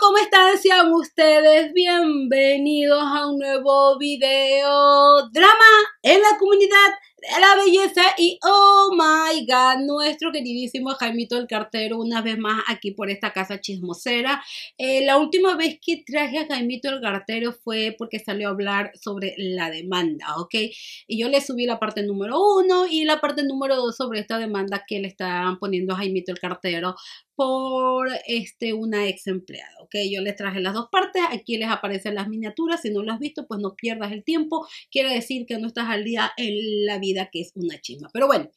¿cómo están? Sean ustedes bienvenidos a un nuevo video drama en la comunidad de la belleza y oh my god, nuestro queridísimo Jaimito el Cartero una vez más aquí por esta casa chismosera. Eh, la última vez que traje a Jaimito el Cartero fue porque salió a hablar sobre la demanda, ¿ok? Y yo le subí la parte número uno y la parte número dos sobre esta demanda que le estaban poniendo a Jaimito el Cartero por este, una ex empleada. yo les traje las dos partes, aquí les aparecen las miniaturas, si no las has visto, pues no pierdas el tiempo, quiere decir que no estás al día en la vida que es una chisma. Pero bueno,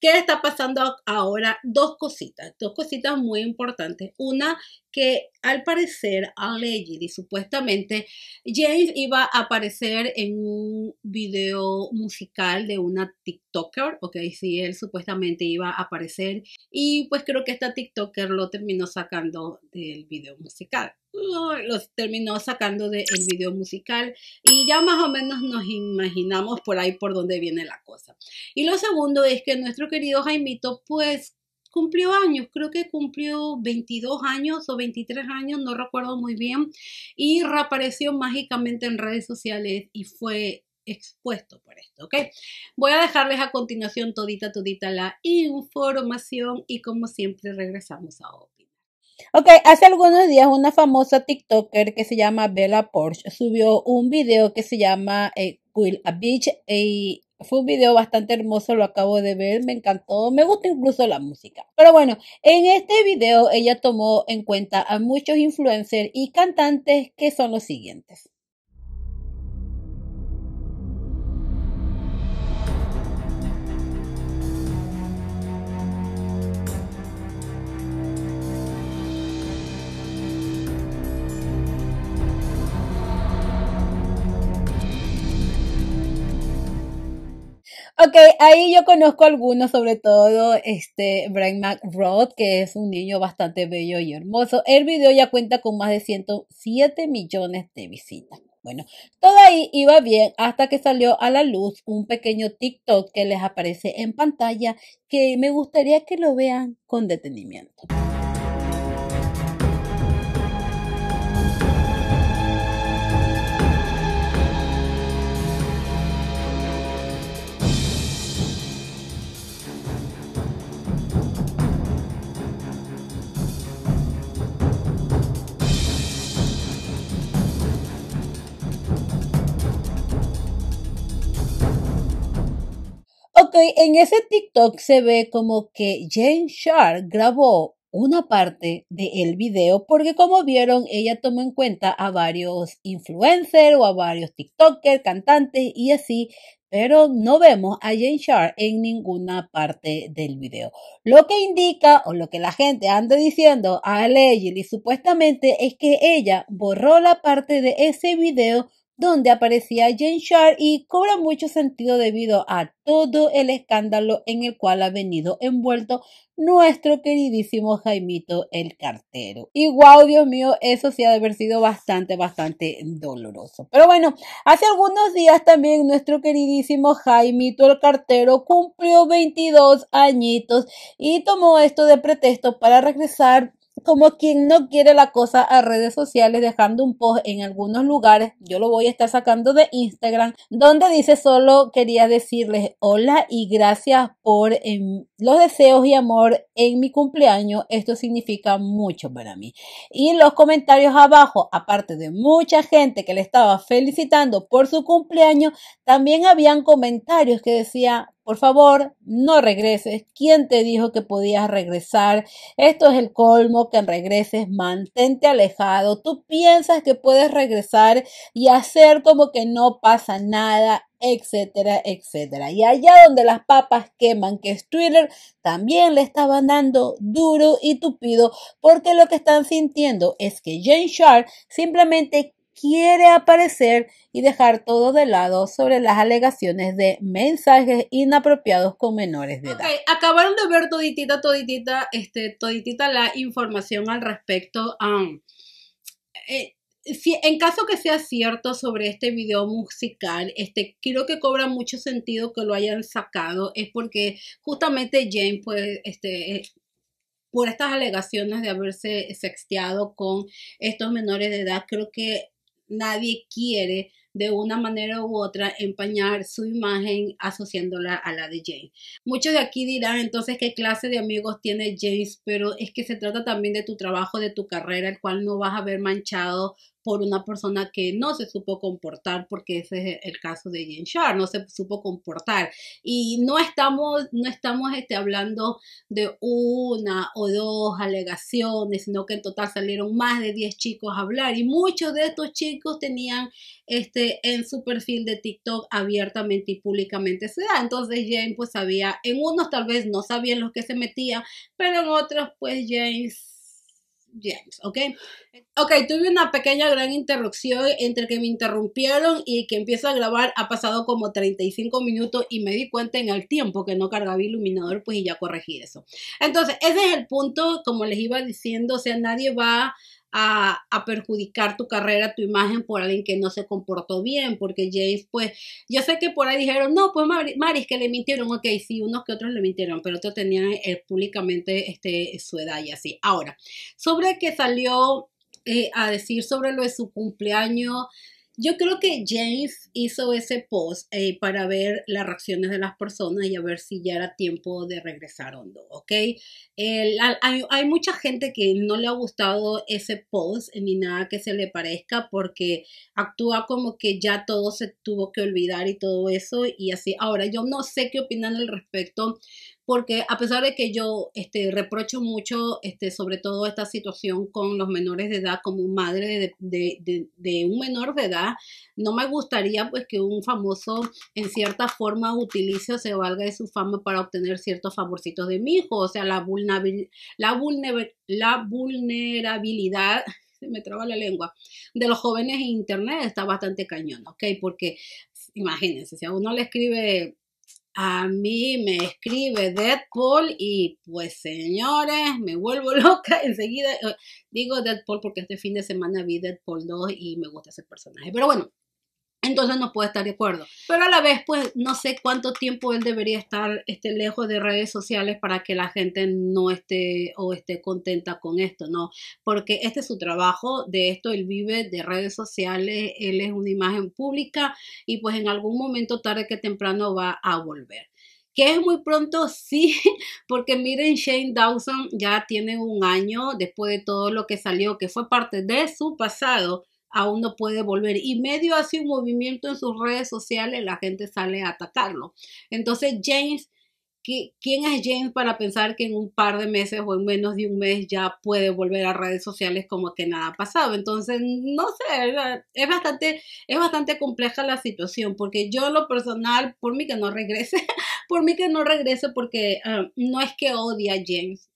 ¿qué está pasando ahora? Dos cositas, dos cositas muy importantes. Una, que al parecer ley y supuestamente James iba a aparecer en un video musical de una TikToker, ok, sí, él supuestamente iba a aparecer y pues creo que esta TikToker lo terminó sacando del video musical. Lo, terminó sacando del video musical y ya más o menos nos imaginamos por ahí por dónde viene la cosa. Y lo segundo es que nuestro querido Jaimito pues cumplió años, creo que cumplió 22 años o 23 años, no recuerdo muy bien, y reapareció mágicamente en redes sociales y fue expuesto por esto, ¿ok? Voy a dejarles a continuación todita, todita la información y como siempre regresamos a Opinar. Ok, hace algunos días una famosa TikToker que se llama Bella Porsche subió un video que se llama Will eh, a Beach eh, y fue un video bastante hermoso, lo acabo de ver, me encantó, me gusta incluso la música. Pero bueno, en este video ella tomó en cuenta a muchos influencers y cantantes que son los siguientes. Ok, ahí yo conozco algunos, sobre todo este Brian McRoth, que es un niño bastante bello y hermoso. El video ya cuenta con más de 107 millones de visitas. Bueno, todo ahí iba bien hasta que salió a la luz un pequeño TikTok que les aparece en pantalla que me gustaría que lo vean con detenimiento. en ese TikTok se ve como que Jane Shar grabó una parte del video porque como vieron ella tomó en cuenta a varios influencers o a varios TikTokers, cantantes y así, pero no vemos a Jane Shar en ninguna parte del video. Lo que indica o lo que la gente anda diciendo a y supuestamente es que ella borró la parte de ese video donde aparecía Jane Sharp y cobra mucho sentido debido a todo el escándalo en el cual ha venido envuelto nuestro queridísimo Jaimito el cartero. Y Dios mío, eso sí ha de haber sido bastante, bastante doloroso. Pero bueno, hace algunos días también nuestro queridísimo Jaimito el cartero cumplió 22 añitos y tomó esto de pretexto para regresar como quien no quiere la cosa a redes sociales, dejando un post en algunos lugares. Yo lo voy a estar sacando de Instagram, donde dice solo quería decirles hola y gracias por en los deseos y amor en mi cumpleaños. Esto significa mucho para mí. Y en los comentarios abajo, aparte de mucha gente que le estaba felicitando por su cumpleaños, también habían comentarios que decía, por favor, no regreses. ¿Quién te dijo que podías regresar? Esto es el colmo, que regreses, mantente alejado. Tú piensas que puedes regresar y hacer como que no pasa nada etcétera, etcétera. Y allá donde las papas queman, que es Twitter, también le estaban dando duro y tupido, porque lo que están sintiendo es que Jane Sharp simplemente quiere aparecer y dejar todo de lado sobre las alegaciones de mensajes inapropiados con menores de edad. Okay, acabaron de ver toditita, toditita, este, toditita la información al respecto. a um, eh, en caso que sea cierto sobre este video musical, este, creo que cobra mucho sentido que lo hayan sacado, es porque justamente Jane, pues, este, eh, por estas alegaciones de haberse sexteado con estos menores de edad, creo que Nadie quiere de una manera u otra empañar su imagen asociándola a la de James. Muchos de aquí dirán entonces qué clase de amigos tiene James, pero es que se trata también de tu trabajo, de tu carrera, el cual no vas a ver manchado una persona que no se supo comportar, porque ese es el caso de Jane Sharp no se supo comportar. Y no estamos, no estamos este, hablando de una o dos alegaciones, sino que en total salieron más de 10 chicos a hablar y muchos de estos chicos tenían este, en su perfil de TikTok abiertamente y públicamente se da. Entonces Jane pues sabía, en unos tal vez no sabían los que se metía, pero en otros pues James James, ¿ok? Ok, tuve una pequeña gran interrupción entre que me interrumpieron y que empiezo a grabar. Ha pasado como 35 minutos y me di cuenta en el tiempo que no cargaba iluminador, pues y ya corregí eso. Entonces, ese es el punto, como les iba diciendo, o sea, nadie va a, perjudicar tu carrera, tu imagen por alguien que no se comportó bien, porque James, pues, yo sé que por ahí dijeron, no, pues Maris, que le mintieron, ok, sí, unos que otros le mintieron, pero otros tenían eh, públicamente este, su edad y así. Ahora, sobre que salió eh, a decir sobre lo de su cumpleaños, yo creo que James hizo ese post eh, para ver las reacciones de las personas y a ver si ya era tiempo de regresar o no, ¿ok? hay, hay, mucha gente que no le ha gustado ese post ni nada que se le parezca porque actúa como que ya todo se tuvo que olvidar y todo eso y así. Ahora, yo no sé qué opinan al respecto porque a pesar de que yo este, reprocho mucho este, sobre todo esta situación con los menores de edad, como madre de, un menor de edad, no me gustaría pues que un famoso en cierta forma utilice o se valga de su fama para obtener ciertos favorcitos de mi hijo, o sea, la, la, la vulnerabilidad me traba la lengua, de los jóvenes en internet está bastante cañón, ¿ok? Porque imagínense, si a uno le escribe a mí me escribe Deadpool y pues señores, me vuelvo loca enseguida. Digo Deadpool porque este fin de semana vi Deadpool 2 y me gusta ese personaje. Pero bueno, entonces no puede estar de acuerdo. Pero a la vez, pues no sé cuánto tiempo él debería estar este, lejos de redes sociales para que la gente no esté o esté contenta con esto, ¿no? Porque este es su trabajo, de esto él vive, de redes sociales, él es una imagen pública y pues en algún momento tarde que temprano va a volver. Que es muy pronto, sí, porque miren, Shane Dawson ya tiene un año después de todo lo que salió, que fue parte de su pasado, aún no puede volver. Y medio hace un movimiento en sus redes sociales, la gente sale a atacarlo. Entonces James, ¿quién es James para pensar que en un par de meses o en menos de un mes ya puede volver a redes sociales como que nada ha pasado? Entonces, no sé, es bastante, es bastante compleja la situación, porque yo lo personal, por mí que no regrese, por mí que no regrese, porque ah, no es que odie a James.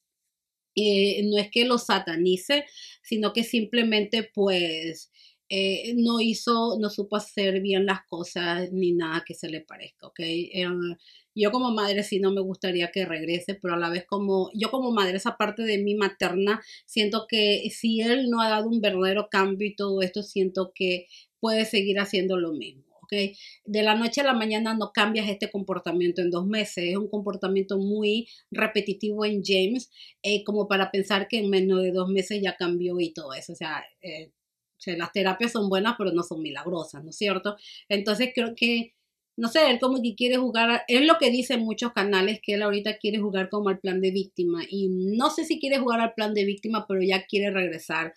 Eh, no es que lo satanice, sino que simplemente pues eh, no hizo, no supo hacer bien las cosas ni nada que se le parezca, ¿ok? Eh, yo como madre sí no me gustaría que regrese, pero a la vez como yo como madre, esa parte de mi materna, siento que si él no ha dado un verdadero cambio y todo esto, siento que puede seguir haciendo lo mismo. ¿ok? De la noche a la mañana no cambias este comportamiento en dos meses. Es un comportamiento muy repetitivo en James, eh, como para pensar que en menos de dos meses ya cambió y todo eso. O sea, las terapias son buenas, pero no son milagrosas, ¿no es cierto? Entonces creo que, no sé, él como que quiere jugar, es lo que dicen muchos canales, que él ahorita quiere jugar como al plan de víctima. Y no sé si quiere jugar al plan de víctima, pero ya quiere regresar.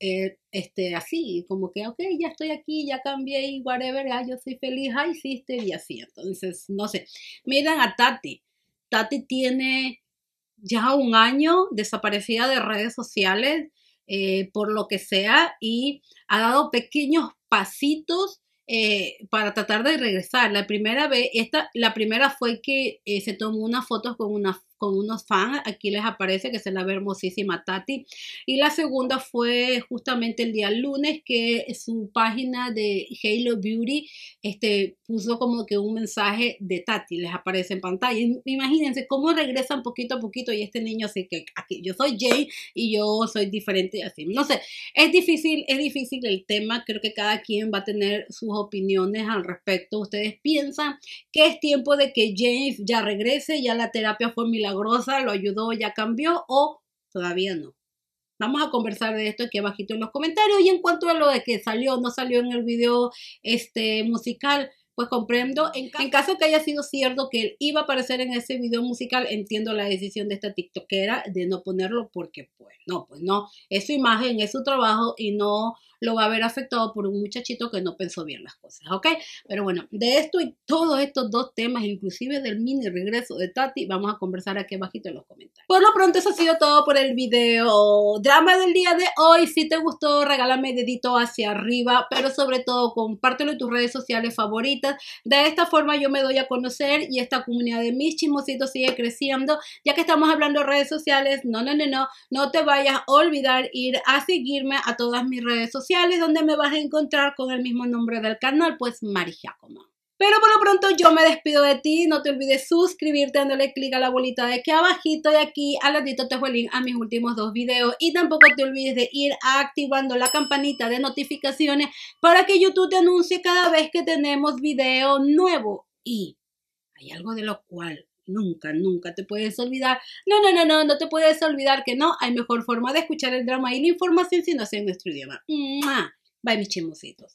Eh, este, así, como que, ok, ya estoy aquí, ya cambié y whatever, yo soy feliz, ah, hiciste y así. Entonces, no sé. Miren a Tati. Tati tiene ya un año desaparecida de redes sociales eh, por lo que sea y ha dado pequeños pasitos eh, para tratar de regresar. La primera vez, la primera fue que eh, se tomó unas fotos con una con unos fans. Aquí les aparece que se la ve hermosísima Tati. Y la segunda fue justamente el día lunes que su página de Halo Beauty este, puso como que un mensaje de Tati, les aparece en pantalla. Imagínense cómo regresan poquito a poquito y este niño así que aquí yo soy Jay y yo soy diferente así. No sé, es difícil, es difícil el tema, creo que cada quien va a tener sus opiniones al respecto. Ustedes piensan que es tiempo de que James ya regrese, ya la terapia fue grosa, lo ayudó, ya cambió o todavía no. Vamos a conversar de esto aquí abajito en los comentarios. Y en cuanto a lo de que salió o no salió en el video este, musical, pues comprendo. En, en, caso que haya sido cierto que él iba a aparecer en ese video musical, entiendo la decisión de esta tiktokera de no ponerlo porque pues no, pues no, es su imagen, es su trabajo y no lo va a haber afectado por un muchachito que no pensó bien las cosas, ¿ok? Pero bueno, de esto y todos estos dos temas, inclusive del mini regreso de Tati, vamos a conversar aquí abajito en los comentarios. Por lo pronto, eso ha sido todo por el video drama del día de hoy. Si te gustó, regálame dedito hacia arriba, pero sobre todo compártelo en tus redes sociales favoritas. De esta forma yo me doy a conocer y esta comunidad de mis chismositos sigue creciendo, ya que estamos hablando de redes sociales. No, no, no, no, no te vayas a olvidar ir a seguirme a todas mis redes sociales donde me vas a encontrar con el mismo nombre del canal, pues Mari Giacomo. Pero por lo pronto yo me despido de ti, no te olvides suscribirte dándole clic a la bolita de aquí abajito y aquí al ladito te dejo el link a mis últimos dos videos y tampoco te olvides de ir activando la campanita de notificaciones para que YouTube te anuncie cada vez que tenemos video nuevo y hay algo de lo cual nunca, nunca te puedes olvidar. No, no, no, no, no te puedes olvidar que no. Hay mejor forma de escuchar el drama y la información si no es en nuestro idioma. Bye, mis chimositos.